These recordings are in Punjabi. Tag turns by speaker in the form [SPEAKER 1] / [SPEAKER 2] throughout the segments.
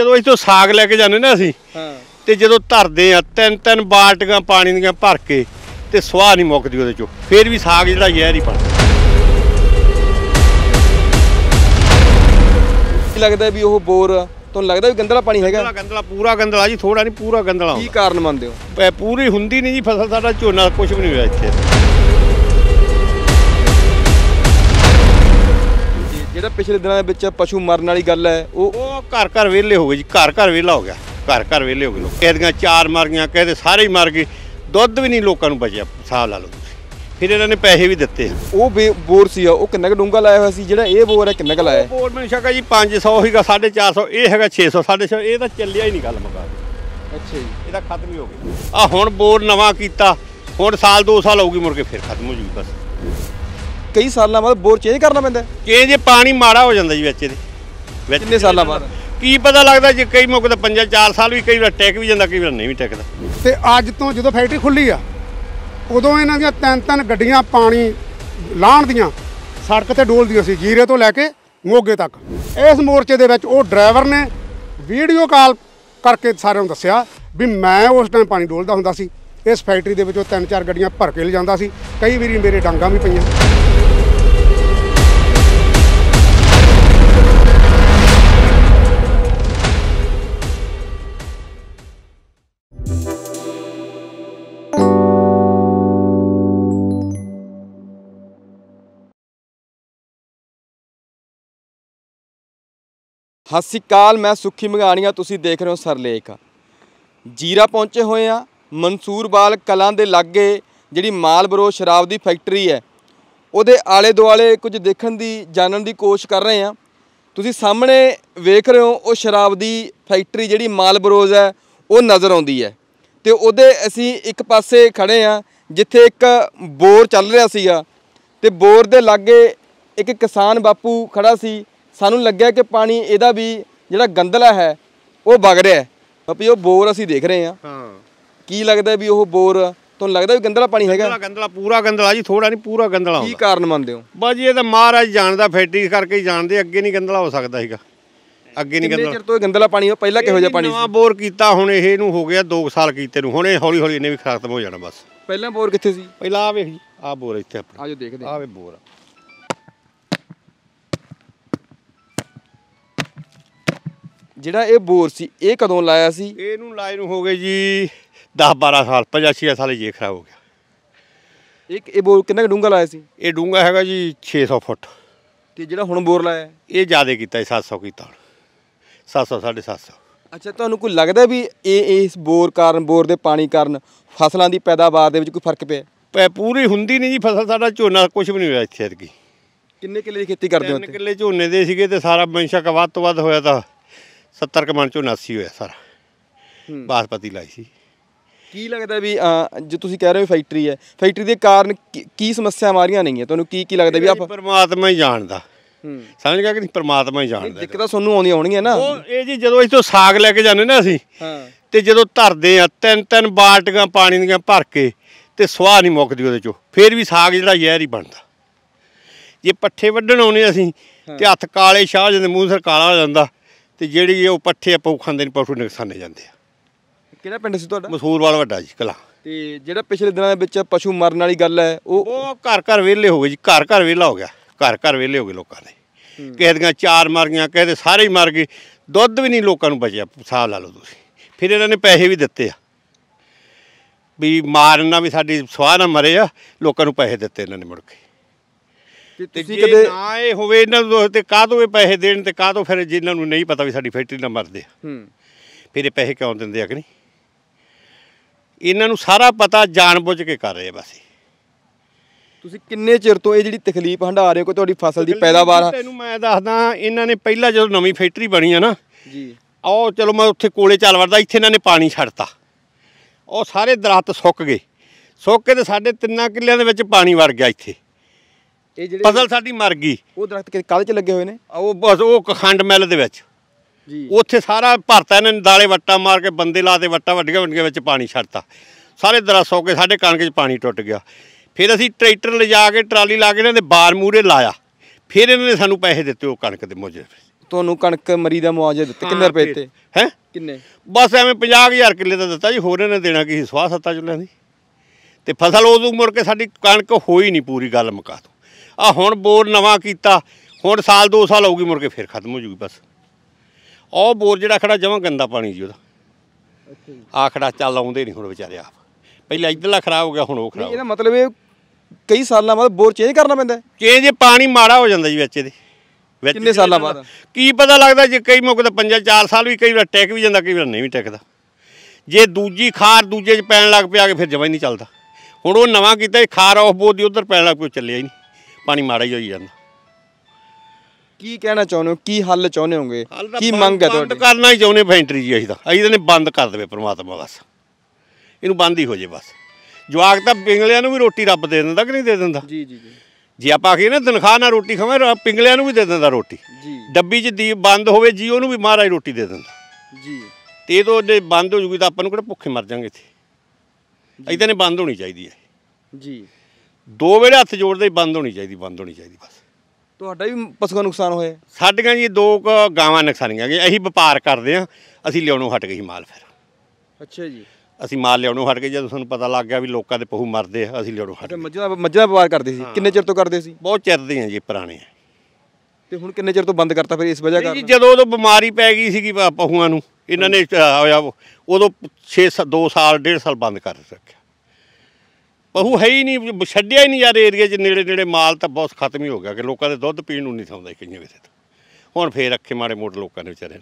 [SPEAKER 1] ਜਦੋਂ ਅਸੀਂ ਤੋਂ ਸਾਗ ਲੈ ਕੇ ਜਾਂਦੇ ਨਾ ਅਸੀਂ ਹਾਂ ਤੇ ਜਦੋਂ ਧਰਦੇ ਆ ਤਿੰਨ ਤਿੰਨ ਬਾਲਟੀਆਂ ਪਾਣੀ ਦੀਆਂ ਭਰ ਕੇ ਤੇ ਸਵਾਹ ਨਹੀਂ ਮੁੱਕਦੀ ਉਹਦੇ ਚੋਂ ਫੇਰ ਵੀ ਸਾਗ ਜਿਹੜਾ ਜ਼ਹਿਰ ਹੀ ਕੀ ਲੱਗਦਾ ਵੀ ਉਹ ਬੋਰ ਤੁਹਾਨੂੰ ਲੱਗਦਾ ਵੀ ਗੰਦਲਾ ਪਾਣੀ ਹੈਗਾ ਪੂਰਾ ਗੰਦਲਾ ਪੂਰਾ ਗੰਦਲਾ ਜੀ ਥੋੜਾ ਨਹੀਂ ਪੂਰਾ ਗੰਦਲਾ ਕੀ ਕਾਰਨ ਮੰਨਦੇ ਹੋ ਪੂਰੀ ਹੁੰਦੀ ਨਹੀਂ ਜੀ ਫਸਲ ਸਾਡਾ ਝੋਨਾ ਕੁਝ ਵੀ ਨਹੀਂ ਹੋਇਆ ਇੱਥੇ ਜਿਹੜਾ ਪਿਛਲੇ ਦਿਨਾਂ ਦੇ ਵਿੱਚ ਪਸ਼ੂ ਮਰਨ ਵਾਲੀ ਗੱਲ ਹੈ ਉਹ ਉਹ ਘਰ ਘਰ ਵਿਹਲੇ ਹੋ ਗਏ ਜੀ ਘਰ ਘਰ ਵਿਹਲਾ ਹੋ ਗਿਆ ਘਰ ਘਰ ਵਿਹਲੇ ਹੋ ਗਏ ਲੋਕ ਇਹਦੀਆਂ ਚਾਰ ਮਰ ਗਈਆਂ ਕਹਿੰਦੇ ਸਾਰੇ ਹੀ ਮਰ ਗਏ ਦੁੱਧ ਵੀ ਨਹੀਂ ਲੋਕਾਂ ਨੂੰ ਬਚਿਆ ਸਾਹ ਲਾ ਲਓ ਫਿਰ ਇਹਨਾਂ ਨੇ ਪੈਸੇ ਵੀ ਦਿੱਤੇ ਉਹ ਬੋਰ ਸੀ ਉਹ ਕਿੰਨਾ ਕੁ ਡੂੰਗਾ ਲਾਇਆ ਹੋਇਆ ਸੀ ਜਿਹੜਾ ਇਹ ਬੋਰ ਹੈ ਕਿੰਨਾ ਕੁ ਲਾਇਆ ਬੋਰ ਮੈਨੂੰ ਸ਼ੱਕ ਹੈ ਜੀ 500 ਹੀਗਾ 450 ਇਹ ਹੈਗਾ 600 650 ਇਹ ਤਾਂ ਚੱਲਿਆ ਹੀ ਨਹੀਂ ਗੱਲ ਮੁਕਾ ਅੱਛਾ ਜੀ ਇਹਦਾ ਖਤਮ ਹੀ ਹੋ ਗਿਆ ਆ ਹੁਣ ਬੋਰ ਨਵਾਂ ਕੀਤਾ ਹੁਣ ਸਾਲ 2 ਸਾਲ ਹੋਊਗੀ ਮੁੜ ਕੇ ਫਿਰ ਖਤਮ ਹੋ ਜੂਗੀ ਬਸ ਕਈ ਸਾਲਾਂ ਬਾਅਦ ਬੋਰ ਚੇਂਜ ਕਰਨਾ ਪੈਂਦਾ ਚੇਂਜ ਜੇ ਪਾਣੀ ਮਾੜਾ ਹੋ ਜਾਂਦਾ ਜੀ ਵਿੱਚ ਇਹਦੇ ਵਿੱਚ ਕਿੰਨੇ ਸਾਲਾਂ ਬਾਅਦ ਕੀ ਪਤਾ ਲੱਗਦਾ ਜੇ ਕਈ ਮੌਕੇ ਤੇ 5 4 ਸਾਲ ਵੀ ਕਈ ਵਾਰ ਟੈਕ ਵੀ ਜਾਂਦਾ ਕਈ ਵਾਰ ਨਹੀਂ ਵੀ ਟੈਕਦਾ
[SPEAKER 2] ਤੇ ਅੱਜ ਤੋਂ ਜਦੋਂ ਫੈਕਟਰੀ ਖੁੱਲੀ ਆ ਉਦੋਂ ਇਹਨਾਂ ਦੀਆਂ ਤਿੰਨ ਤਿੰਨ ਗੱਡੀਆਂ ਪਾਣੀ ਲਾਣ ਦੀਆਂ ਸੜਕ ਤੇ ਡੋਲਦੀਆਂ ਸੀ ਜੀਰੇ ਤੋਂ ਲੈ ਕੇ ਮੋਗੇ ਤੱਕ ਇਸ ਮੋਰਚੇ ਦੇ ਵਿੱਚ ਉਹ ਡਰਾਈਵਰ ਨੇ ਵੀਡੀਓ ਕਾਲ ਕਰਕੇ ਸਾਰਿਆਂ ਨੂੰ ਦੱਸਿਆ ਵੀ ਮੈਂ ਉਸ ਟਾਈਮ ਪਾਣੀ ਡੋਲਦਾ ਹੁੰਦਾ ਸੀ ਇਸ ਫੈਕਟਰੀ ਦੇ ਵਿੱਚੋਂ ਤਿੰਨ ਚਾਰ ਗੱਡੀਆਂ ਭਰ ਕੇ ਲੈ ਜਾਂਦਾ ਸੀ ਕਈ ਵਾਰੀ ਮੇਰੇ ਡਾਂਗਾ ਵੀ ਪਈਆਂ
[SPEAKER 3] ਸਤਿ ਸ਼੍ਰੀ ਮੈਂ ਸੁਖੀ ਮਗਾਣੀਆਂ ਤੁਸੀਂ ਦੇਖ ਰਹੇ ਹੋ ਸਰਲੇਖ ਜੀਰਾ ਪਹੁੰਚੇ ਹੋਏ ਆ ਮਨਸੂਰ ਬਾਲ ਕਲਾਂ ਦੇ ਲਾਗੇ ਜਿਹੜੀ ਮਾਲਬਰੋ ਸ਼ਰਾਬ ਦੀ ਫੈਕਟਰੀ ਹੈ ਉਹਦੇ ਆਲੇ ਦੁਆਲੇ ਕੁਝ ਦੇਖਣ ਦੀ ਜਾਣਨ ਦੀ ਕੋਸ਼ਿਸ਼ ਕਰ ਰਹੇ ਆ ਤੁਸੀਂ ਸਾਹਮਣੇ ਵੇਖ ਰਹੇ ਹੋ ਉਹ ਸ਼ਰਾਬ ਦੀ ਫੈਕਟਰੀ ਜਿਹੜੀ ਮਾਲਬਰੋਜ਼ ਹੈ ਉਹ ਨਜ਼ਰ ਆਉਂਦੀ ਹੈ ਤੇ ਉਹਦੇ ਅਸੀਂ ਇੱਕ ਪਾਸੇ ਖੜੇ ਆ ਜਿੱਥੇ ਇੱਕ ਬੋਰ ਚੱਲ ਰਿਹਾ ਸੀਗਾ ਤੇ ਬੋਰ ਦੇ ਲਾਗੇ ਇੱਕ ਕਿਸਾਨ ਬਾਪੂ ਖੜਾ ਸੀ ਸਾਨੂੰ ਲੱਗਿਆ ਕਿ ਪਾਣੀ ਇਹਦਾ ਵੀ ਜਿਹੜਾ ਗੰਦਲਾ ਹੈ ਉਹ ਵਗ ਰਿਹਾ ਹੈ ਵੀ ਉਹ ਬੋਰ ਅਸੀਂ ਦੇਖ ਰਹੇ ਹਾਂ ਹਾਂ ਕੀ ਲੱਗਦਾ ਵੀ ਉਹ ਬੋਰ
[SPEAKER 1] ਤੁਹਾਨੂੰ ਲੱਗਦਾ ਵੀ ਗੰਦਲਾ ਪਾਣੀ ਹੈਗਾ ਗੰਦਲਾ ਗੰਦਲਾ ਪੂਰਾ ਗੰਦਲਾ ਜੀ ਥੋੜਾ ਨਹੀਂ ਪੂਰਾ ਗੰਦਲਾ ਕੀ ਕਾਰਨ ਮੰਨਦੇ ਹੋ ਬਾਜੀ ਇਹ ਤਾਂ ਮਹਾਰਾਜ ਜਾਣਦਾ ਫੈਕਟਰੀ ਕਰਕੇ ਹੀ ਜਾਣਦੇ ਅੱਗੇ ਨਹੀਂ ਗੰਦਲਾ ਹੋ ਸਕਦਾ ਹੈਗਾ ਅੱਗੇ ਨਹੀਂ ਗੰਦਲਾ ਚਿਰ ਤੋਂ ਗੰਦਲਾ ਪਾਣੀ ਪਹਿਲਾਂ ਕਿਹੋ ਜਿਹਾ ਪਾਣੀ ਸੀ ਨਵਾਂ ਬੋਰ ਕੀਤਾ ਹੁਣ ਇਹ ਨੂੰ ਹੋ ਗਿਆ 2 ਸਾਲ ਕੀਤੇ ਨੂੰ ਹੁਣ ਇਹ ਹੌਲੀ ਹੌਲੀ ਇਹਨੇ ਵੀ ਖਤਮ ਹੋ ਜਾਣਾ ਬਸ ਪਹਿਲਾਂ ਬੋਰ ਕਿੱਥੇ ਸੀ ਪਹਿਲਾਂ ਆ ਵੇਖ ਜੀ ਆ ਬੋਰ ਇੱਥੇ ਆਪਣਾ ਆਜੋ ਦੇਖਦੇ ਵੇ ਬੋਰ ਆ ਜਿਹੜਾ ਇਹ ਬੋਰ ਸੀ ਇਹ ਕਦੋਂ ਲਾਇਆ ਸੀ ਇਹਨੂੰ ਲਾਇ ਨੂੰ ਹੋ ਗਏ ਜੀ 10 12 ਸਾਲ 85 ਸਾਲ ਜੇ ਖਰਾਬ ਹੋ ਗਿਆ ਇੱਕ ਇਹ ਬੋਰ ਕਿੰਨਾ ਡੂੰਗਾ ਲਾਇਆ ਸੀ ਇਹ ਡੂੰਗਾ ਹੈਗਾ ਜੀ 600 ਫੁੱਟ ਤੇ ਜਿਹੜਾ ਹੁਣ ਬੋਰ ਲਾਇਆ ਇਹ ਜ਼ਿਆਦਾ ਕੀਤਾ 700 ਕੀਤਾ 700 750
[SPEAKER 3] ਅੱਛਾ ਤੁਹਾਨੂੰ ਕੋਈ ਲੱਗਦਾ ਵੀ ਇਹ ਇਸ ਬੋਰ ਕਾਰਨ ਬੋਰ ਦੇ ਪਾਣੀ ਕਾਰਨ ਫਸਲਾਂ ਦੀ ਪੈਦਾਵਾਰ
[SPEAKER 1] ਦੇ ਵਿੱਚ ਕੋਈ ਫਰਕ ਪਿਆ ਪੂਰੀ ਹੁੰਦੀ ਨਹੀਂ ਜੀ ਫਸਲ ਸਾਡਾ ਝੋਨਾ ਕੁਝ ਵੀ ਨਹੀਂ ਹੋਇਆ ਇੱਥੇ ਅਰਗੀ ਕਿੰਨੇ ਕਿੱਲੇ ਦੀ ਖੇਤੀ ਕਰਦੇ ਹੋ ਕਿੰਨੇ ਕਿੱਲੇ ਝੋਨੇ ਦੇ ਸੀਗੇ ਤੇ ਸਾਰਾ ਬੰਸ਼ਕ ਵੱਧ ਤੋਂ ਵੱਧ ਹੋਇਆ ਤਾਂ 70 ਕਮਣ ਚੋਂ 79 ਹੋਇਆ ਸਾਰਾ ਬਾਸਪਤੀ ਲਾਈ ਸੀ ਕੀ ਲੱਗਦਾ ਵੀ ਜੇ
[SPEAKER 3] ਤੁਸੀਂ ਕਹਿ ਰਹੇ ਹੋ ਫੈਕਟਰੀ ਹੈ ਫੈਕਟਰੀ ਦੇ ਕਾਰਨ ਕੀ ਸਮੱਸਿਆਵਾਂ ਆ ਰਹੀਆਂ ਨਹੀਂ ਤੁਹਾਨੂੰ ਕੀ ਕੀ ਲੱਗਦਾ ਵੀ ਆਪ ਪਰਮਾਤਮਾ ਹੀ
[SPEAKER 1] ਜਾਣਦਾ ਸਮਝ ਗਿਆ ਕਿ ਨਹੀਂ ਪਰਮਾਤਮਾ ਹੀ ਜਾਣਦਾ ਤਾਂ ਸਾਨੂੰ ਆਉਂਦੀ ਹੋਣਗੀਆਂ ਨਾ ਉਹ ਇਹ ਜੀ ਜਦੋਂ ਇਥੋਂ ਸਾਗ ਲੈ ਕੇ ਜਾਂਦੇ ਨਾ ਅਸੀਂ ਤੇ ਜਦੋਂ ਧਰਦੇ ਆ ਤਿੰਨ ਤਿੰਨ ਬਾਲਟੀਆਂ ਪਾਣੀ ਦੀਆਂ ਭਰ ਕੇ ਤੇ ਸਵਾਹ ਨਹੀਂ ਮੁੱਕਦੀ ਉਹਦੇ ਚੋਂ ਫੇਰ ਵੀ ਸਾਗ ਜਿਹੜਾ ਜ਼ਹਿਰ ਹੀ ਬਣਦਾ ਜੇ ਪੱਠੇ ਵੱਢਣ ਆਉਨੇ ਅਸੀਂ ਤੇ ਹੱਥ ਕਾਲੇ ਸ਼ਾਹ ਜਿਹਦੇ ਮੂੰਹ ਸਰ ਕਾਲਾ ਹੋ ਜਾਂਦਾ ਤੇ ਜਿਹੜੀ ਉਹ ਪੱਠੇ ਆਪਾਂ ਖਾਂਦੇ ਨੇ ਪਸ਼ੂ ਨੁਕਸਾਨੇ ਜਾਂਦੇ ਆ ਕਿਹੜਾ ਪਿੰਡ ਸੀ ਤੁਹਾਡਾ ਮਸੂਰ ਵਾਲਾ ਵੱਡਾ ਜੀ ਕਲਾ ਤੇ ਜਿਹੜਾ ਪਿਛਲੇ ਦਿਨਾਂ ਦੇ ਵਿੱਚ ਪਸ਼ੂ ਮਰਨ ਵਾਲੀ ਗੱਲ ਹੈ ਉਹ ਉਹ ਘਰ ਘਰ ਵਿਹਲੇ ਹੋ ਗਏ ਜੀ ਘਰ ਘਰ ਵਿਹਲਾ ਹੋ ਗਿਆ ਘਰ ਘਰ ਵਿਹਲੇ ਹੋ ਗਏ ਲੋਕਾਂ ਦੇ ਕਿਸੇ ਦੀਆਂ ਚਾਰ ਮਰ ਗਈਆਂ ਕਿਸੇ ਦੇ ਸਾਰੇ ਹੀ ਮਰ ਗਏ ਦੁੱਧ ਵੀ ਨਹੀਂ ਲੋਕਾਂ ਨੂੰ ਬਚਿਆ ਸਾਹ ਲਾ ਲਓ ਤੁਸੀਂ ਫਿਰ ਇਹਨਾਂ ਨੇ ਪੈਸੇ ਵੀ ਦਿੱਤੇ ਆ ਵੀ ਨਾਲ ਵੀ ਸਾਡੀ ਸਵਾਹ ਨਾ ਮਰੇ ਆ ਲੋਕਾਂ ਨੂੰ ਪੈਸੇ ਦਿੱਤੇ ਇਹਨਾਂ ਨੇ ਮੁੜ ਕੇ ਤੇ ਤੁਸੀਂ ਕਦੇ ਨਾ ਇਹ ਹੋਵੇ ਇਹਨਾਂ ਨੂੰ ਤੇ ਕਾਹਦੋਂ ਇਹ ਪੈਸੇ ਦੇਣ ਤੇ ਕਾਹਦੋਂ ਫਿਰ ਜਿਨ੍ਹਾਂ ਨੂੰ ਨਹੀਂ ਪਤਾ ਵੀ ਸਾਡੀ ਫੈਕਟਰੀ ਨਾ ਮਰਦੇ ਹੂੰ ਫਿਰ ਇਹ ਪੈਸੇ ਕਿਉਂ ਦਿੰਦੇ ਆ ਕਿ ਨਹੀਂ ਇਹਨਾਂ ਨੂੰ ਸਾਰਾ ਪਤਾ ਜਾਣਬੁੱਝ ਕੇ ਕਰ ਰਹੇ ਆ ਬਸ
[SPEAKER 3] ਤੁਸੀਂ ਕਿੰਨੇ ਚਿਰ ਤੋਂ ਇਹ ਜਿਹੜੀ ਤਕਲੀਫ ਹੰਡਾ ਰਹੇ ਹੋ ਕਿ ਤੁਹਾਡੀ ਫਸਲ
[SPEAKER 1] ਦੀ ਪੈਦਾਵਾਰ ਤੈਨੂੰ ਮੈਂ ਦੱਸਦਾ ਇਹਨਾਂ ਨੇ ਪਹਿਲਾਂ ਜਦੋਂ ਨਵੀਂ ਫੈਕਟਰੀ ਬਣੀ ਆ ਨਾ ਜੀ ਆਹ ਚਲੋ ਮੈਂ ਉੱਥੇ ਕੋਲੇ ਚੱਲ ਵੜਦਾ ਇੱਥੇ ਇਹਨਾਂ ਨੇ ਪਾਣੀ ਛੱਡਤਾ ਉਹ ਸਾਰੇ ਦਰਖਤ ਸੁੱਕ ਗਏ ਸੁੱਕ ਕੇ ਤੇ ਸਾਡੇ ਤਿੰਨਾਂ ਕਿੱਲਿਆਂ ਦੇ ਵਿੱਚ ਪਾਣੀ ਵੜ ਗਿਆ ਇੱਥੇ ਇਹ ਜਿਹੜੇ ਫਸਲ ਸਾਡੀ ਮਰ ਗਈ ਉਹ ਦਰਖਤ ਕਾਹਦੇ 'ਚ ਲੱਗੇ ਹੋਏ ਨੇ ਉਹ ਬਸ ਉਹ ਖੰਡ ਮਿਲ ਦੇ ਵਿੱਚ ਜੀ ਉੱਥੇ ਸਾਰਾ ਭਰਤਾ ਇਹਨਾਂ ਨੇ ਦਾਲੇ ਵੱਟਾ ਮਾਰ ਕੇ ਬੰਦੇ ਲਾ ਦੇ ਵੱਟਾ ਵੱਡੀਆਂ ਵੱਡੀਆਂ ਵਿੱਚ ਪਾਣੀ ਛੱਡਤਾ ਸਾਰੇ ਦਰਸ ਹੋ ਕੇ ਸਾਡੇ ਕਣਕ 'ਚ ਪਾਣੀ ਟੁੱਟ ਗਿਆ ਫਿਰ ਅਸੀਂ ਟਰੈਕਟਰ ਲਿਜਾ ਕੇ ਟਰਾਲੀ ਲਾ ਕੇ ਇਹਨਾਂ ਦੇ ਬਾਰ ਮੂਰੇ ਲਾਇਆ ਫਿਰ ਇਹਨਾਂ ਨੇ ਸਾਨੂੰ ਪੈਸੇ ਦਿੱਤੇ ਉਹ ਕਣਕ ਦੇ ਮੋਜੇ ਤੁਹਾਨੂੰ ਕਣਕ ਮਰੀ ਦਾ ਮੁਆਵਜ਼ਾ ਦਿੱਤੇ ਕਿੰਨੇ ਰੁਪਏ ਦਿੱਤੇ ਹੈ ਕਿੰਨੇ ਬਸ ਐਵੇਂ 50000 ਕਿੱਲੇ ਦਾ ਦਿੱਤਾ ਜੀ ਹੋਰ ਇਹਨਾਂ ਨੇ ਦੇਣਾ ਕੀ ਸਵਾ ਸੱਤਾ ਚੁੱਲਿਆਂ ਦੀ ਤੇ ਫਸਲ ਉਦੋਂ ਮੁੜ ਕੇ ਸਾਡੀ ਕਣਕ ਹੋਈ ਨਹੀਂ ਪੂਰੀ ਗੱਲ ਮੁਕਾ ਆ ਹੁਣ ਬੋਰ ਨਵਾਂ ਕੀਤਾ ਹੁਣ ਸਾਲ 2 ਸਾਲ ਹੋਊਗੀ ਮੁਰ ਕੇ ਫਿਰ ਖਤਮ ਹੋ ਜੂਗੀ ਬਸ ਉਹ ਬੋਰ ਜਿਹੜਾ ਖੜਾ ਜਮਾਂ ਗੰਦਾ ਪਾਣੀ ਜੀ ਉਹਦਾ ਆ ਖੜਾ ਚੱਲ ਆਉਂਦੇ ਨਹੀਂ ਹੁਣ ਵਿਚਾਰੇ ਆਪ ਪਹਿਲਾਂ ਇਧਰਲਾ ਖਰਾਬ ਹੋ ਗਿਆ ਹੁਣ ਉਹ ਖਰਾਬ ਇਹਦਾ ਮਤਲਬ ਇਹ ਕਈ ਸਾਲਾਂ ਬਾਅਦ ਬੋਰ ਚੇਂਜ ਕਰਨਾ ਪੈਂਦਾ ਚੇਂਜ ਪਾਣੀ ਮਾੜਾ ਹੋ ਜਾਂਦਾ ਜੀ ਵਿੱਚ ਇਹਦੇ ਵਿੱਚ ਕਿੰਨੇ ਸਾਲਾਂ ਬਾਅਦ ਕੀ ਪਤਾ ਲੱਗਦਾ ਜੇ ਕਈ ਮੌਕੇ ਤਾਂ 5 4 ਸਾਲ ਵੀ ਕਈ ਵਾਰ ਟੈਕ ਵੀ ਜਾਂਦਾ ਕਈ ਵਾਰ ਨਹੀਂ ਵੀ ਟੈਕਦਾ ਜੇ ਦੂਜੀ ਖਾਰ ਦੂਜੇ 'ਚ ਪੈਣ ਲੱਗ ਪਿਆ ਕੇ ਫਿਰ ਜਮਾਂ ਹੀ ਨਹੀਂ ਚੱਲਦਾ ਹੁਣ ਉਹ ਨਵਾਂ ਕੀਤਾ ਖਾਰ ਆਫ ਬੋਰ ਦੀ ਉਧਰ ਪੈਣ ਲੱਗ ਪਿਆ ਚੱਲਿਆ ਹੀ ਨਹੀਂ ਪਾਣੀ ਮਾੜਾ ਹੀ ਹੋਈ ਜਾਂਦਾ ਕੀ ਕਹਿਣਾ ਚਾਹੁੰਦੇ ਹੋ ਕੀ ਹੱਲ ਚਾਹੁੰਦੇ ਹੋਗੇ ਕੀ ਮੰਗ ਹੈ ਤੁਹਾਡੀ ਬੰਦ ਕਰਨਾ ਹੀ ਚਾਹੁੰਦੇ ਫੈਂਟਰੀ ਜੀ ਅਸੀਂ ਤਾਂ ਅਸੀਂ ਤਾਂ ਨੇ ਬੰਦ ਕਰ ਦੇਵੇ ਪ੍ਰਮਾਤਮਾ ਬਸ ਇਹਨੂੰ ਬੰਦ ਹੀ ਹੋ ਜੇ ਬਸ ਜਵਾਕ ਤਾਂ ਪਿੰਗਲਿਆਂ ਨੂੰ ਵੀ ਰੋਟੀ ਰੱਬ ਦੇ ਦਿੰਦਾ ਕਿ ਨਹੀਂ ਦੇ ਦਿੰਦਾ ਜੀ ਜੀ ਜੀ ਜੇ ਆਪਾਂ ਆਖੀਏ ਨਾ ਤਨਖਾਹ ਨਾਲ ਰੋਟੀ ਖਾਵੇ ਪਿੰਗਲਿਆਂ ਨੂੰ ਵੀ ਦੇ ਦਿੰਦਾ ਰੋਟੀ ਜੀ ਡੱਬੀ 'ਚ ਦੀ ਬੰਦ ਹੋਵੇ ਜੀ ਉਹਨੂੰ ਵੀ ਮਹਾਰਾਜ ਰੋਟੀ ਦੇ ਦਿੰਦਾ ਜੀ ਤੇ ਇਹ ਤੋਂ ਜੇ ਬੰਦ ਹੋ ਜੂਗੀ ਤਾਂ ਆਪਾਂ ਨੂੰ ਕਿਹੜਾ ਭੁੱਖੇ ਮਰ ਜਾਾਂਗੇ ਇੱਥੇ ਤਾਂ ਨੇ ਬੰਦ ਹੋਣੀ ਚਾਹੀਦੀ ਹੈ ਜੀ ਦੋ ਵੇਲੇ ਹੱਥ ਜੋੜਦੇ ਹੀ ਬੰਦ ਹੋਣੀ ਚਾਹੀਦੀ ਬੰਦ ਹੋਣੀ ਚਾਹੀਦੀ ਬਸ ਤੁਹਾਡਾ ਵੀ ਪਸ਼ੂਆਂ ਨੁਕਸਾਨ ਹੋਇਆ ਸਾਡੀਆਂ ਜੀ ਦੋ ਗਾਵਾਂ ਨੁਕਸਾਨੀਆਂ ਗਏ ਅਸੀਂ ਵਪਾਰ ਕਰਦੇ ਆ ਅਸੀਂ ਲਿਆਉਣੋਂ ਹਟ ਗਏ ਮਾਲ ਫਿਰ ਅੱਛਾ ਜੀ ਅਸੀਂ ਮਾਲ ਲਿਆਉਣੋਂ ਹਟ ਗਏ ਜਦੋਂ ਤੁਹਾਨੂੰ ਪਤਾ ਲੱਗ ਗਿਆ ਵੀ ਲੋਕਾਂ ਦੇ ਪਹੂ ਮਰਦੇ ਆ ਅਸੀਂ ਲਿਆਉਣੋਂ ਹਟ ਗਏ ਮੱਝਾਂ ਮੱਝਾਂ ਵਪਾਰ ਕਰਦੇ ਸੀ ਕਿੰਨੇ ਚਿਰ ਤੋਂ ਕਰਦੇ ਸੀ ਬਹੁਤ ਚਿਰ ਦੇ ਆ ਜੀ ਪੁਰਾਣੇ ਆ ਤੇ ਹੁਣ ਕਿੰਨੇ ਚਿਰ ਤੋਂ ਬੰਦ ਕਰਤਾ ਫਿਰ ਇਸ ਵਜ੍ਹਾ ਕਾਰਨ ਜੀ ਜਦੋਂ ਉਦੋਂ ਬਿਮਾਰੀ ਪੈ ਗਈ ਸੀਗੀ ਪਹੂਆਂ ਨੂੰ ਇਹਨਾਂ ਨੇ ਉਹ ਉਦੋਂ 6 2 ਸਾਲ 1.5 ਸਾਲ ਬੰਦ ਕਰ ਰੱਖਿਆ ਬਹੂ ਹੈ ਹੀ ਨਹੀਂ ਛੱਡਿਆ ਹੀ ਨਹੀਂ ਯਾਰ ਏਰੀਏ 'ਚ ਨੇੜੇ ਨੇੜੇ ਮਾਲ ਤਾਂ ਬਹੁਤ ਖਤਮ ਹੀ ਹੋ ਗਿਆ ਕਿ ਲੋਕਾਂ ਦੇ ਦੁੱਧ ਪੀਣ ਨੂੰ ਨਹੀਂ ਥਾਉਂਦਾ ਕਈਆਂ ਵੇਲੇ ਹੁਣ ਫੇਰ ਅੱਖੇ ਮਾੜੇ ਮੋਟ ਲੋਕਾਂ ਨੇ ਵਿਚਾਰੇ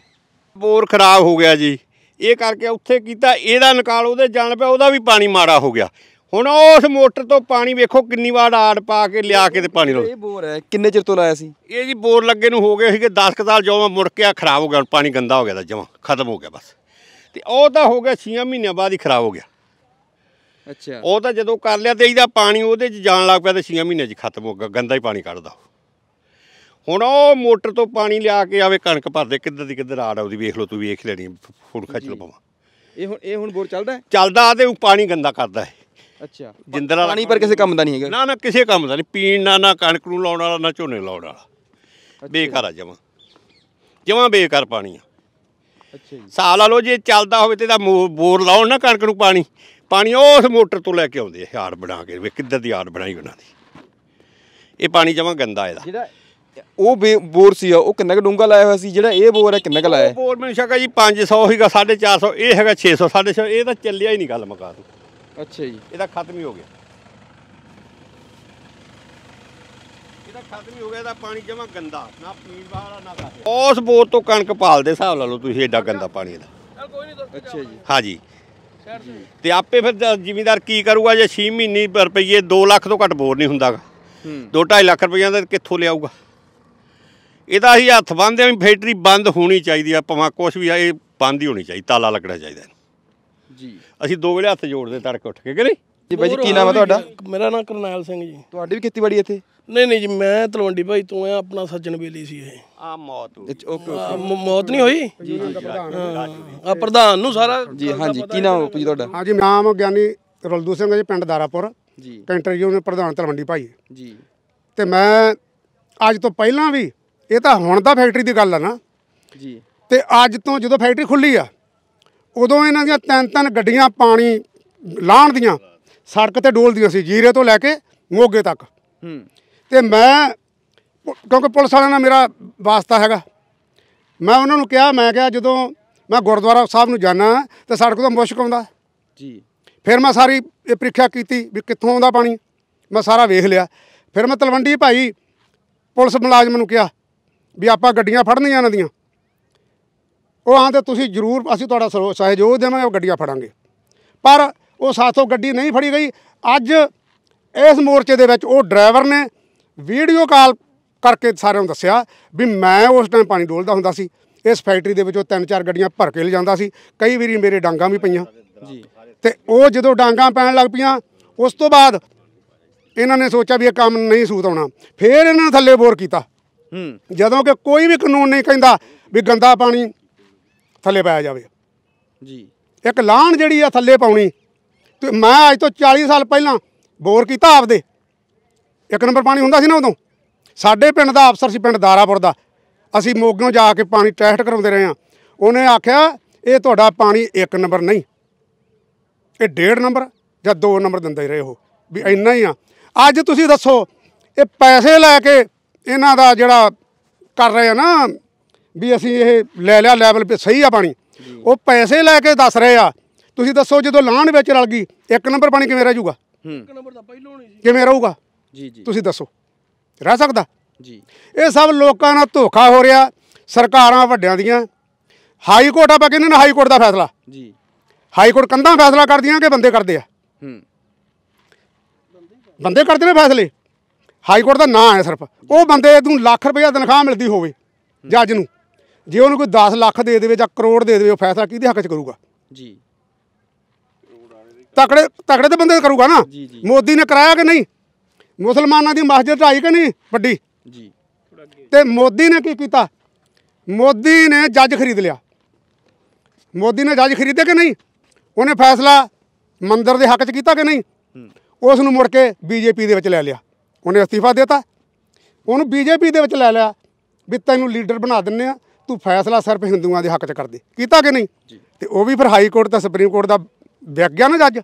[SPEAKER 1] ਬੋਰ ਖਰਾਬ ਹੋ ਗਿਆ ਜੀ ਇਹ ਕਰਕੇ ਉੱਥੇ ਕੀਤਾ ਇਹਦਾ ਨਿਕਾਲ ਉਹਦੇ ਜਾਣ ਪਿਆ ਉਹਦਾ ਵੀ ਪਾਣੀ ਮਾੜਾ ਹੋ ਗਿਆ ਹੁਣ ਉਸ ਮੋਟਰ ਤੋਂ ਪਾਣੀ ਵੇਖੋ ਕਿੰਨੀ ਵਾਰ ਆੜ ਪਾ ਕੇ ਲਿਆ ਕੇ ਤੇ ਪਾਣੀ ਲੋ ਇਹ ਬੋਰ ਹੈ ਕਿੰਨੇ ਚਿਰ ਤੋਂ ਲਾਇਆ ਸੀ ਇਹ ਜੀ ਬੋਰ ਲੱਗੇ ਨੂੰ ਹੋ ਗਏ ਸੀਗੇ 10 ਕ ਸਾਲ ਜਦੋਂ ਮੁੜ ਕੇ ਆ ਖਰਾਬ ਹੋ ਗਿਆ ਪਾਣੀ ਗੰਦਾ ਹੋ ਗਿਆ ਦਾ ਜਮਾ ਖਤਮ ਹੋ ਗਿਆ ਬਸ ਤੇ ਉਹ ਤਾਂ ਹੋ ਗਿਆ 6 ਮਹੀਨਿਆਂ ਬਾਅਦ ਹੀ ਖਰਾਬ ਹੋ ਗਿਆ ਅੱਛਾ ਉਹ ਤਾਂ ਜਦੋਂ ਕਰ ਲਿਆ ਤੇ ਇਹਦਾ ਪਾਣੀ ਉਹਦੇ 'ਚ ਜਾਣ ਲੱਗ ਪਿਆ ਤੇ 6 ਮਹੀਨੇ 'ਚ ਖਤਮ ਹੋ ਗਿਆ ਗੰਦਾ ਹੀ ਪਾਣੀ ਕੱਢਦਾ ਹੁਣ ਉਹ ਮੋਟਰ ਤੋਂ ਪਾਣੀ ਲਿਆ ਕੇ ਆਵੇ ਕਣਕ ਭਰ ਦੇ ਕਿੱਧਰ ਦੀ ਕਿੱਧਰ ਆੜ ਆਉਦੀ ਵੇਖ ਲਓ ਤੂੰ ਵੇਖ ਲੈਣੀ ਫੋੜ ਖੱਚ ਲਓ ਪਾਵਾਂ
[SPEAKER 3] ਇਹ ਹੁਣ ਇਹ ਹੁਣ ਬੋਰ ਚੱਲਦਾ ਹੈ
[SPEAKER 1] ਚੱਲਦਾ ਤੇ ਉਹ ਪਾਣੀ ਗੰਦਾ ਕਰਦਾ ਹੈ ਅੱਛਾ ਜਿੰਦਰਾ ਪਾਣੀ ਪਰ ਕਿਸੇ ਕੰਮ ਦਾ ਨਹੀਂ ਹੈਗਾ ਨਾ ਨਾ ਕਿਸੇ ਕੰਮ ਦਾ ਨਹੀਂ ਪੀਣ ਨਾ ਨਾ ਕਣਕ ਨੂੰ ਲਾਉਣ ਵਾਲਾ ਨਾ ਝੋਨੇ ਲਾਉਣ ਵਾਲਾ ਬੇਕਾਰ ਆ ਜਮਾ ਜਮਾ ਬੇਕਾਰ ਪਾਣੀ ਆ ਅੱਛਾ ਜੀ ਸਾਲ ਆ ਲੋ ਜੇ ਚੱਲਦਾ ਹੋਵੇ ਤੇ ਦਾ ਬੋਰ ਲਾਉਣ ਨਾ ਕਣਕ ਨੂੰ ਪਾਣੀ ਪਾਣੀ ਉਸ ਮੋਟਰ ਤੋਂ ਲੈ ਕੇ ਆਉਂਦੇ ਆ ਹਾਰ ਬਣਾ ਕੇ ਵੇ ਕਿੱਧਰ ਦੀ ਹਾਰ ਬਣਾਈ ਉਹਨਾਂ ਦੀ ਇਹ ਪਾਣੀ ਜਮਾ ਗੰਦਾ ਇਹਦਾ ਉਹ ਬੋਰ ਸੀ ਉਹ ਕਿੰਨਾ ਕੁ ਡੂੰਗਾ ਲਾਇਆ ਹੋਇਆ ਸੀ ਜਿਹੜਾ ਇਹ ਬੋਰ ਹੈ ਕਿੰਨਾ ਕੁ ਲਾਇਆ ਬੋਰ ਮੈਨੂੰ ਸ਼ੱਕ ਹੈ ਜੀ 500 ਹੀਗਾ 450 ਇਹ ਹੈਗਾ 600 450 ਇਹ ਤਾਂ ਚੱਲਿਆ ਹੀ ਨਹੀਂ ਗੱਲ ਤੂੰ ਅੱਛਾ ਜੀ ਇਹਦਾ ਖਤਮ ਹੀ ਹੋ ਗਿਆ ਇਹਦਾ ਖਤਮ ਹੀ ਹੋ ਗਿਆ ਇਹਦਾ ਪਾਣੀ ਜਮਾ ਗੰਦਾ ਨਾ ਪੀਣ ਵਾਲਾ ਨਾ ਖਾਦੇ ਉਸ ਬੋਰ ਤੋਂ ਕਣਕ ਪਾਲਦੇ ਹਿਸਾਬ ਲਾ ਲਓ ਤੁਸੀਂ ਐਡਾ ਗੰਦਾ ਪਾਣੀ ਇਹਦਾ ਅੱਛਾ ਜੀ ਹਾਂ ਜੀ ਤੇ ਆਪੇ ਫਿਰ ਜ਼ਿਮੀਂਦਾਰ ਕੀ ਕਰੂਗਾ ਜੇ 6 ਮਹੀਨੇ ਰੁਪਈਏ 2 ਲੱਖ ਤੋਂ ਘੱਟ ਬੋਰ ਨਹੀਂ ਹੁੰਦਾਗਾ 2.5 ਲੱਖ ਰੁਪਈਆ ਦਾ ਕਿੱਥੋਂ ਲਿਆਊਗਾ ਇਹਦਾ ਹੀ ਹੱਥ ਬੰਦੇ ਵੀ ਫੈਕਟਰੀ ਬੰਦ ਹੋਣੀ ਚਾਹੀਦੀ ਆ ਭਾਵੇਂ ਕੁਝ ਵੀ ਆ ਇਹ ਬੰਦ ਹੀ ਹੋਣੀ ਚਾਹੀਦੀ ਤਾਲਾ ਲੱਗਣਾ ਚਾਹੀਦਾ ਜੀ ਅਸੀਂ ਦੋ ਵੇਲੇ ਹੱਥ ਜੋੜਦੇ ਤੜਕ ਉੱਠ ਕੇ ਕਿ ਨਹੀਂ ਜੀ ਬਾਈ ਜੀ
[SPEAKER 3] ਕੀ ਨਾਮ ਹੈ ਤੁਹਾਡਾ ਮੇਰਾ ਨਾਮ ਕਰਨੈਲ ਸਿੰਘ ਜੀ ਤੁਹਾਡੀ ਵੀ ਖੇਤੀਬਾੜੀ ਇੱਥੇ ਨਹੀਂ ਨਹੀਂ ਜੀ ਮੈਂ ਤਲਵੰਡੀ ਭਾਈ ਤੂੰ ਆ ਆਪਣਾ ਸੱਜਣ ਬੇਲੀ ਸੀ ਇਹ ਆ ਮੌਤ ਓਕੇ ਓਕੇ ਮੌਤ ਨਹੀਂ ਹੋਈ ਜੀ ਜੀ ਆ ਪ੍ਰਧਾਨ ਨੂੰ ਸਾਰਾ ਜੀ ਹਾਂਜੀ ਕੀ ਨਾਮ ਹੈ ਜੀ ਤੁਹਾਡਾ
[SPEAKER 2] ਹਾਂਜੀ ਨਾਮ ਗਿਆਨੀ ਰਲਦੂ ਸਿੰਘ ਜੀ ਪਿੰਡ ਦਾਰਾਪੁਰ ਜੀ ਕੈਂਟਰ ਜੀ ਉਹਨੇ ਪ੍ਰਧਾਨ ਤਲਵੰਡੀ ਭਾਈ ਜੀ ਤੇ ਮੈਂ ਅੱਜ ਤੋਂ ਪਹਿਲਾਂ ਵੀ ਇਹ ਤਾਂ ਹੁਣ ਦਾ ਫੈਕਟਰੀ ਦੀ ਗੱਲ ਆ ਨਾ ਜੀ ਤੇ ਅੱਜ ਤੋਂ ਜਦੋਂ ਫੈਕਟਰੀ ਖੁੱਲੀ ਆ ਉਦੋਂ ਇਹਨਾਂ ਦੀਆਂ ਤਿੰਨ ਤਿੰਨ ਗੱਡੀਆਂ ਪਾਣੀ ਲਾਣ ਦੀਆਂ ਸੜਕ ਤੇ ਡੋਲਦੀਆਂ ਸੀ ਜੀਰੇ ਤੋਂ ਲੈ ਕੇ ਮੋਗੇ ਤੱਕ ਹੂੰ ਤੇ ਮੈਂ ਕਿਉਂਕਿ ਪੁਲਿਸ ਵਾਲਿਆਂ ਨਾਲ ਮੇਰਾ ਵਾਸਤਾ ਹੈਗਾ ਮੈਂ ਉਹਨਾਂ ਨੂੰ ਕਿਹਾ ਮੈਂ ਕਿਹਾ ਜਦੋਂ ਮੈਂ ਗੁਰਦੁਆਰਾ ਸਾਹਿਬ ਨੂੰ ਜਾਣਾ ਤੇ ਸੜਕ ਤੋਂ ਮੁਸ਼ਕ ਆਉਂਦਾ ਜੀ ਫਿਰ ਮੈਂ ਸਾਰੀ ਇਹ ਪ੍ਰੀਖਿਆ ਕੀਤੀ ਵੀ ਕਿੱਥੋਂ ਆਉਂਦਾ ਪਾਣੀ ਮੈਂ ਸਾਰਾ ਵੇਖ ਲਿਆ ਫਿਰ ਮੈਂ ਤਲਵੰਡੀ ਭਾਈ ਪੁਲਿਸ ਮੁਲਾਜ਼ਮ ਨੂੰ ਕਿਹਾ ਵੀ ਆਪਾਂ ਗੱਡੀਆਂ ਫੜਨੀਆਂ ਇਹਨਾਂ ਦੀਆਂ ਉਹ ਆਂਦੇ ਤੁਸੀਂ ਜ਼ਰੂਰ ਅਸੀਂ ਤੁਹਾਡਾ ਸਹਿਯੋਗ ਦੇਵਾਂਗੇ ਉਹ ਗੱਡੀਆਂ ਫੜਾਂਗੇ ਪਰ ਉਹ ਸਾਥੋਂ ਗੱਡੀ ਨਹੀਂ ਫੜੀ ਗਈ ਅੱਜ ਇਸ ਮੋਰਚੇ ਦੇ ਵਿੱਚ ਉਹ ਡਰਾਈਵਰ ਨੇ ਵੀਡੀਓ ਕਾਲ ਕਰਕੇ ਸਾਰਿਆਂ ਨੂੰ ਦੱਸਿਆ ਵੀ ਮੈਂ ਉਸ ਟਾਈਮ ਪਾਣੀ ਡੋਲਦਾ ਹੁੰਦਾ ਸੀ ਇਸ ਫੈਕਟਰੀ ਦੇ ਵਿੱਚੋਂ ਤਿੰਨ ਚਾਰ ਗੱਡੀਆਂ ਭਰ ਕੇ ਲਿਜਾਂਦਾ ਸੀ ਕਈ ਵਾਰੀ ਮੇਰੇ ਡਾਂਗਾ ਵੀ ਪਈਆਂ ਜੀ ਤੇ ਉਹ ਜਦੋਂ ਡਾਂਗਾ ਪੈਣ ਲੱਗ ਪਈਆਂ ਉਸ ਤੋਂ ਬਾਅਦ ਇਹਨਾਂ ਨੇ ਸੋਚਿਆ ਵੀ ਇਹ ਕੰਮ ਨਹੀਂ ਸੂਤ ਆਉਣਾ ਫਿਰ ਇਹਨਾਂ ਨੇ ਥੱਲੇ ਬੋਰ ਕੀਤਾ ਜਦੋਂ ਕਿ ਕੋਈ ਵੀ ਕਾਨੂੰਨ ਨਹੀਂ ਕਹਿੰਦਾ ਵੀ ਗੰਦਾ ਪਾਣੀ ਥੱਲੇ ਪਾਇਆ ਜਾਵੇ ਜੀ ਇੱਕ ਲਾਣ ਜਿਹੜੀ ਆ ਥੱਲੇ ਪਾਉਣੀ ਤੇ ਮੈਂ ਅੱਜ ਤੋਂ 40 ਸਾਲ ਪਹਿਲਾਂ ਬੋਰ ਕੀਤਾ ਆਪਦੇ ਇੱਕ ਨੰਬਰ ਪਾਣੀ ਹੁੰਦਾ ਸੀ ਨਾ ਉਦੋਂ ਸਾਡੇ ਪਿੰਡ ਦਾ ਅਫਸਰ ਸੀ ਪਿੰਡ ਦਾਰਾਪੁਰ ਦਾ ਅਸੀਂ ਮੋਗਿਓਂ ਜਾ ਕੇ ਪਾਣੀ ਟੈਸਟ ਕਰਾਉਂਦੇ ਰਹੇ ਆ ਉਹਨੇ ਆਖਿਆ ਇਹ ਤੁਹਾਡਾ ਪਾਣੀ ਇੱਕ ਨੰਬਰ ਨਹੀਂ ਇਹ ਡੇਢ ਨੰਬਰ ਜਾਂ ਦੋ ਨੰਬਰ ਦਿੰਦੇ ਰਹੇ ਉਹ ਵੀ ਇੰਨਾ ਹੀ ਆ ਅੱਜ ਤੁਸੀਂ ਦੱਸੋ ਇਹ ਪੈਸੇ ਲੈ ਕੇ ਇਹਨਾਂ ਦਾ ਜਿਹੜਾ ਕਰ ਰਹੇ ਆ ਨਾ ਵੀ ਅਸੀਂ ਇਹ ਲੈ ਲਿਆ ਲੈਵਲ ਤੇ ਸਹੀ ਆ ਪਾਣੀ ਉਹ ਪੈਸੇ ਲੈ ਕੇ ਦੱਸ ਰਹੇ ਆ ਤੁਸੀਂ ਦੱਸੋ ਜਦੋਂ ਲਾਣ ਵਿੱਚ ਰਲ ਗਈ ਇੱਕ ਨੰਬਰ ਪਾਣੀ ਕਿਵੇਂ ਰਹੂਗਾ ਇੱਕ ਨੰਬਰ ਤਾਂ ਪਹਿਲੋਂ ਨਹੀਂ ਸੀ ਕਿਵੇਂ ਰਹੂਗਾ ਜੀ ਜੀ ਤੁਸੀਂ ਦੱਸੋ ਰਹਿ ਸਕਦਾ ਜੀ ਇਹ ਸਭ ਲੋਕਾਂ ਨਾਲ ਧੋਖਾ ਹੋ ਰਿਹਾ ਸਰਕਾਰਾਂ ਵੱਡਿਆਂ ਦੀਆਂ ਹਾਈ ਕੋਰਟ ਆਪਾਂ ਕਹਿੰਦੇ ਨੇ ਹਾਈ ਕੋਰਟ ਦਾ ਫੈਸਲਾ ਜੀ ਹਾਈ ਕੋਰਟ ਕੰਧਾਂ ਫੈਸਲਾ ਕਰਦੀਆਂ ਕਿ ਬੰਦੇ ਕਰਦੇ ਆ ਹੂੰ ਬੰਦੇ ਕਰਦੇ ਨੇ ਫੈਸਲੇ ਹਾਈ ਕੋਰਟ ਦਾ ਨਾਂ ਹੈ ਸਿਰਫ ਉਹ ਬੰਦੇ ਨੂੰ ਲੱਖ ਰੁਪਏ ਤਨਖਾਹ ਮਿਲਦੀ ਹੋਵੇ ਜੱਜ ਨੂੰ ਜੇ ਉਹਨੂੰ ਕੋਈ 10 ਲੱਖ ਦੇ ਦੇਵੇ ਜਾਂ ਕਰੋੜ ਦੇ ਦੇਵੇ ਉਹ ਫੈਸਲਾ ਕਿਹਦੇ ਹੱਕ 'ਚ ਕਰੂਗਾ ਜੀ ਤਕੜੇ ਤਕੜੇ ਤੇ ਬੰਦੇ ਕਰੂਗਾ ਨਾ ਮੋਦੀ ਨੇ ਕਰਾਇਆ ਕਿ ਨਹੀਂ ਮੁਸਲਮਾਨਾਂ ਦੀ ਮਸਜਿਦ ਢਾਈ ਕਿ ਨਹੀਂ ਵੱਡੀ ਜੀ ਤੇ ਮੋਦੀ ਨੇ ਕੀ ਕੀਤਾ ਮੋਦੀ ਨੇ ਜੱਜ ਖਰੀਦ ਲਿਆ ਮੋਦੀ ਨੇ ਜੱਜ ਖਰੀਦੇ ਕਿ ਨਹੀਂ ਉਹਨੇ ਫੈਸਲਾ ਮੰਦਰ ਦੇ ਹੱਕ 'ਚ ਕੀਤਾ ਕਿ ਨਹੀਂ ਉਸ ਨੂੰ ਮੁੜ ਕੇ ਬੀਜੇਪੀ ਦੇ ਵਿੱਚ ਲੈ ਲਿਆ ਉਹਨੇ ਅਸਤੀਫਾ ਦਿੱਤਾ ਉਹਨੂੰ ਬੀਜੇਪੀ ਦੇ ਵਿੱਚ ਲੈ ਲਿਆ ਵੀ ਤੈਨੂੰ ਲੀਡਰ ਬਣਾ ਦਿੰਨੇ ਆ ਤੂੰ ਫੈਸਲਾ ਸਿਰਫ ਹਿੰਦੂਆਂ ਦੇ ਹੱਕ 'ਚ ਕਰਦੇ ਕੀਤਾ ਕਿ ਨਹੀਂ ਤੇ ਉਹ ਵੀ ਫਿਰ ਹਾਈ ਕੋਰਟ ਤੇ ਸੁਪਰੀਮ ਕੋਰਟ ਦਾ ਵਿਗ ਨਾ ਜੱਜ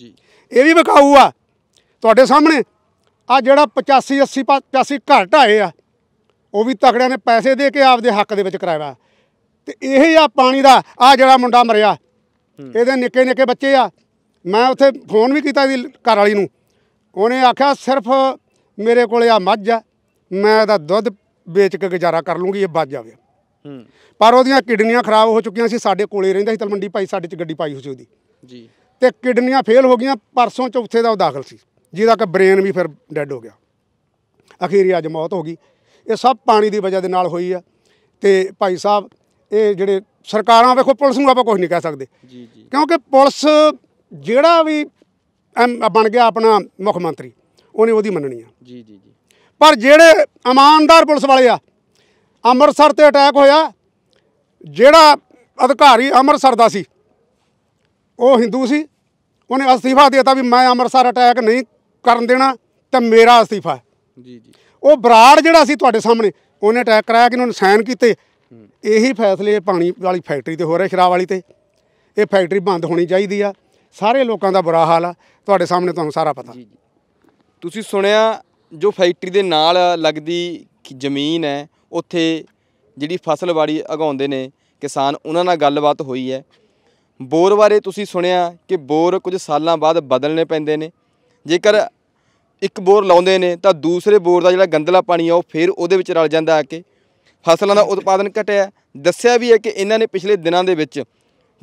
[SPEAKER 2] ਜੀ ਇਹ ਵੀ ਵਿਕਾਊ ਆ ਤੁਹਾਡੇ ਸਾਹਮਣੇ ਆ ਜਿਹੜਾ 85 80 85 ਘਾਟ ਆਏ ਆ ਉਹ ਵੀ ਤਗੜਿਆਂ ਨੇ ਪੈਸੇ ਦੇ ਕੇ ਆਪਦੇ ਹੱਕ ਦੇ ਵਿੱਚ ਕਰਾਇਆ ਤੇ ਇਹ ਆ ਪਾਣੀ ਦਾ ਆ ਜਿਹੜਾ ਮੁੰਡਾ ਮਰਿਆ ਇਹਦੇ ਨਿੱਕੇ ਨਿੱਕੇ ਬੱਚੇ ਆ ਮੈਂ ਉੱਥੇ ਫੋਨ ਵੀ ਕੀਤਾ ਇਹਦੀ ਘਰ ਵਾਲੀ ਨੂੰ ਉਹਨੇ ਆਖਿਆ ਸਿਰਫ ਮੇਰੇ ਕੋਲੇ ਆ ਮੱਝ ਆ ਮੈਂ ਇਹਦਾ ਦੁੱਧ ਵੇਚ ਕੇ ਗੁਜ਼ਾਰਾ ਕਰ ਲੂੰਗੀ ਇਹ ਬਚ ਜਾਵੇ ਪਰ ਉਹਦੀਆਂ ਕਿਡਨੀਆਂ ਖਰਾਬ ਹੋ ਚੁੱਕੀਆਂ ਸੀ ਸਾਡੇ ਕੋਲੇ ਰਹਿੰਦਾ ਸੀ ਤਲਮੰਡੀ ਭਾਈ ਸਾਡੇ ਚ ਗੱਡੀ ਪਾਈ ਹੋਈ ਸੀ ਉਹਦੀ ਜੀ ਤੇ ਕਿਡਨੀਆਂ ਫੇਲ ਹੋ ਗਈਆਂ ਪਰਸੋਂ ਚੌਥੇ ਦਾ ਉਹ ਦਾਖਲ ਸੀ ਜਿਹਦਾ ਕਿ ਬ੍ਰੇਨ ਵੀ ਫਿਰ ਡੈੱਡ ਹੋ ਗਿਆ ਅਖੀਰੀ ਅੱਜ ਮੌਤ ਹੋ ਗਈ ਇਹ ਸਭ ਪਾਣੀ ਦੀ ਵਜ੍ਹਾ ਦੇ ਨਾਲ ਹੋਈ ਆ ਤੇ ਭਾਈ ਸਾਹਿਬ ਇਹ ਜਿਹੜੇ ਸਰਕਾਰਾਂ ਵੇਖੋ ਪੁਲਿਸ ਨੂੰ ਆਪਾਂ ਕੁਝ ਨਹੀਂ ਕਹਿ ਸਕਦੇ ਜੀ ਜੀ ਕਿਉਂਕਿ ਪੁਲਿਸ ਜਿਹੜਾ ਵੀ ਬਣ ਗਿਆ ਆਪਣਾ ਮੁੱਖ ਮੰਤਰੀ ਉਹਨੇ ਉਹਦੀ ਮੰਨਣੀ ਆ ਜੀ ਜੀ ਜੀ ਪਰ ਜਿਹੜੇ ਇਮਾਨਦਾਰ ਪੁਲਿਸ ਵਾਲੇ ਆ ਅੰਮ੍ਰਿਤਸਰ ਤੇ ਅਟੈਕ ਹੋਇਆ ਜਿਹੜਾ ਅਧਿਕਾਰੀ ਅੰਮ੍ਰਿਤਸਰ ਦਾ ਸੀ ਉਹ ਹਿੰਦੂ ਸੀ ਉਹਨੇ ਅਸਤੀਫਾ ਦਿੱਤਾ ਵੀ ਮੈਂ ਅੰਮ੍ਰਿਤਸਰ ਅਟੈਕ ਨਹੀਂ ਕਰਨ ਦੇਣਾ ਤਾਂ ਮੇਰਾ ਅਸਤੀਫਾ ਜੀ ਜੀ ਉਹ ਬਰਾੜ ਜਿਹੜਾ ਸੀ ਤੁਹਾਡੇ ਸਾਹਮਣੇ ਉਹਨੇ ਅਟੈਕ ਕਰਾਇਆ ਕਿ ਉਹਨੂੰ ਨਿਸ਼ਾਨ ਸਾਈਨ ਕੀਤੇ ਇਹੀ ਫੈਸਲੇ ਪਾਣੀ ਵਾਲੀ ਫੈਕਟਰੀ ਤੇ ਹੋ ਰਿਹਾ ਸ਼ਰਾਬ ਵਾਲੀ ਤੇ ਇਹ ਫੈਕਟਰੀ ਬੰਦ ਹੋਣੀ ਚਾਹੀਦੀ ਆ ਸਾਰੇ ਲੋਕਾਂ ਦਾ ਬੁਰਾ ਹਾਲ ਆ ਤੁਹਾਡੇ ਸਾਹਮਣੇ ਤੁਹਾਨੂੰ ਸਾਰਾ ਪਤਾ ਜੀ ਜੀ
[SPEAKER 3] ਤੁਸੀਂ ਸੁਣਿਆ ਜੋ ਫੈਕਟਰੀ ਦੇ ਨਾਲ ਲੱਗਦੀ ਜ਼ਮੀਨ ਹੈ ਉੱਥੇ ਜਿਹੜੀ ਫਸਲ ਬਾੜੀ ਅਗਾਉਂਦੇ ਨੇ ਕਿਸਾਨ ਉਹਨਾਂ ਨਾਲ ਗੱਲਬਾਤ ਹੋਈ ਹੈ ਬੋਰ ਬਾਰੇ ਤੁਸੀਂ ਸੁਣਿਆ ਕਿ ਬੋਰ ਕੁਝ ਸਾਲਾਂ ਬਾਅਦ ਬਦਲਨੇ ਪੈਂਦੇ ਨੇ ਜੇਕਰ ਇੱਕ ਬੋਰ ਲਾਉਂਦੇ ਨੇ ਤਾਂ ਦੂਸਰੇ ਬੋਰ ਦਾ ਜਿਹੜਾ ਗੰਦਲਾ ਪਾਣੀ ਆ ਉਹ ਫਿਰ ਉਹਦੇ ਵਿੱਚ ਰਲ ਜਾਂਦਾ ਆ ਕੇ ਫਸਲਾਂ ਦਾ ਉਤਪਾਦਨ ਘਟਿਆ ਦੱਸਿਆ ਵੀ ਹੈ ਕਿ ਇਹਨਾਂ ਨੇ ਪਿਛਲੇ ਦਿਨਾਂ ਦੇ ਵਿੱਚ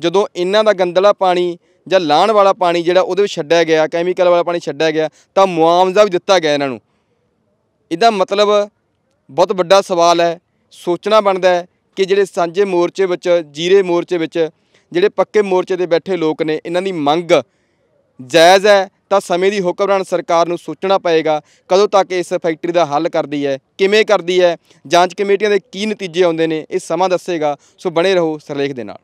[SPEAKER 3] ਜਦੋਂ ਇਹਨਾਂ ਦਾ ਗੰਦਲਾ ਪਾਣੀ ਜਾਂ ਲਾਣ ਵਾਲਾ ਪਾਣੀ ਜਿਹੜਾ ਉਹਦੇ ਵਿੱਚ ਛੱਡਿਆ ਗਿਆ ਕੈਮੀਕਲ ਵਾਲਾ ਪਾਣੀ ਛੱਡਿਆ ਗਿਆ ਤਾਂ ਮੁਆਵਜ਼ਾ ਵੀ ਦਿੱਤਾ ਗਿਆ ਇਹਨਾਂ ਨੂੰ ਇਹਦਾ ਮਤਲਬ ਬਹੁਤ ਵੱਡਾ ਸਵਾਲ ਹੈ ਸੋਚਣਾ ਬਣਦਾ ਹੈ ਕਿ ਜਿਹੜੇ ਸਾਂਝੇ ਮੋਰਚੇ ਵਿੱਚ ਜੀਰੇ ਮੋਰਚੇ ਵਿੱਚ ਜਿਹੜੇ ਪੱਕੇ ਮੋਰਚੇ ਤੇ ਬੈਠੇ ਲੋਕ ਨੇ ਇਹਨਾਂ ਦੀ ਮੰਗ ਜਾਇਜ਼ ਹੈ ਤਾਂ ਸਮੇਂ ਦੀ ਹੁਕਮਰਾਨ ਸਰਕਾਰ ਨੂੰ ਸੋਚਣਾ ਪਏਗਾ ਕਦੋਂ ਤੱਕ ਇਸ ਫੈਕਟਰੀ ਦਾ ਹੱਲ ਕਰਦੀ ਹੈ ਕਿਵੇਂ ਕਰਦੀ ਹੈ ਜਾਂਚ ਕਮੇਟੀਆਂ ਦੇ ਕੀ ਨਤੀਜੇ ਆਉਂਦੇ ਨੇ ਇਹ ਸਮਾਂ ਦੱਸੇਗਾ ਸੋ ਬਣੇ ਰਹੋ ਸਰਲੇਖ ਦੇ ਨਾਲ